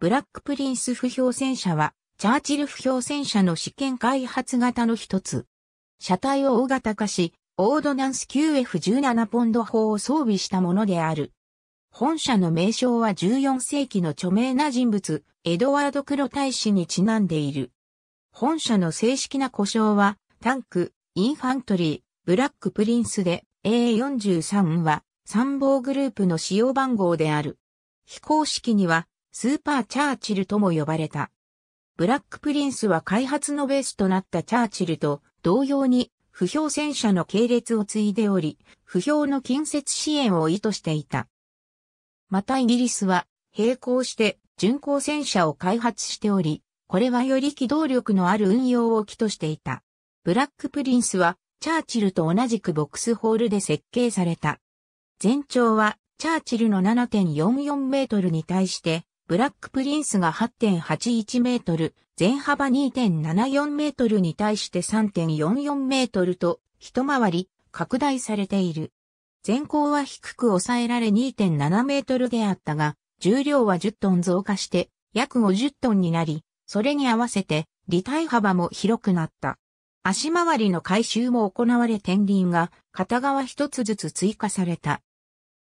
ブラックプリンス不評戦車は、チャーチル不評戦車の試験開発型の一つ。車体を大型化し、オードナンス QF17 ポンド砲を装備したものである。本社の名称は14世紀の著名な人物、エドワード・クロ大使にちなんでいる。本社の正式な故障は、タンク、インファントリー、ブラックプリンスで、A43 は参謀グループの使用番号である。非公式にはスーパーチャーチルとも呼ばれた。ブラックプリンスは開発のベースとなったチャーチルと同様に不評戦車の系列を継いでおり、不評の近接支援を意図していた。またイギリスは並行して巡航戦車を開発しており、これはより機動力のある運用を機としていた。ブラックプリンスはチャーチルと同じくボックスホールで設計された。全長はチャーチルの7.44メートルに対してブラックプリンスが8.81メートル、全幅2.74メートルに対して3.44メートルと、一回り、拡大されている。全高は低く抑えられ2.7メートルであったが、重量は10トン増加して、約50トンになり、それに合わせて、離体幅も広くなった。足回りの回収も行われ天輪が片側一つずつ追加された。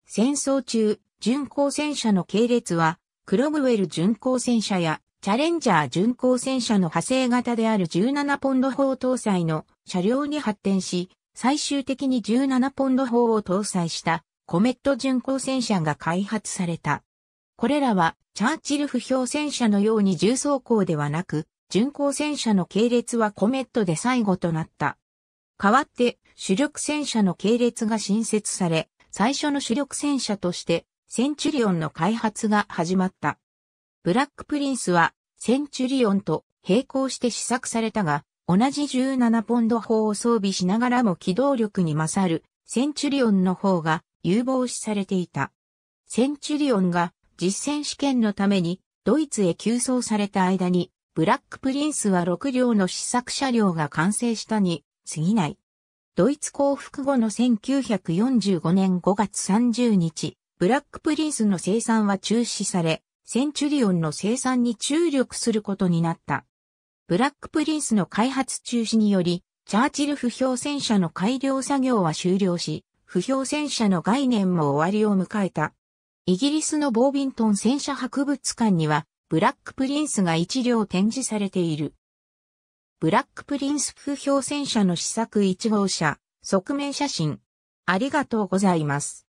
戦争中、巡航戦車の系列はクロムウェル巡航戦車やチャレンジャー巡航戦車の派生型である17ポンド砲搭載の車両に発展し、最終的に17ポンド砲を搭載したコメット巡航戦車が開発された。これらはチャーチル不評戦車のように重装甲ではなく、巡航戦車の系列はコメットで最後となった。代わって主力戦車の系列が新設され、最初の主力戦車としてセンチュリオンの開発が始まった。ブラックプリンスはセンチュリオンと並行して試作されたが、同じ17ポンド砲を装備しながらも機動力に勝るセンチュリオンの方が有望視されていた。センチュリオンが実戦試験のためにドイツへ急送された間に、ブラックプリンスは6両の試作車両が完成したに過ぎない。ドイツ降伏後の1945年5月30日、ブラックプリンスの生産は中止され、センチュリオンの生産に注力することになった。ブラックプリンスの開発中止により、チャーチル不評戦車の改良作業は終了し、不評戦車の概念も終わりを迎えた。イギリスのボービントン戦車博物館には、ブラックプリンスが一両展示されている。ブラックプリンス不評戦車の試作1号車、側面写真。ありがとうございます。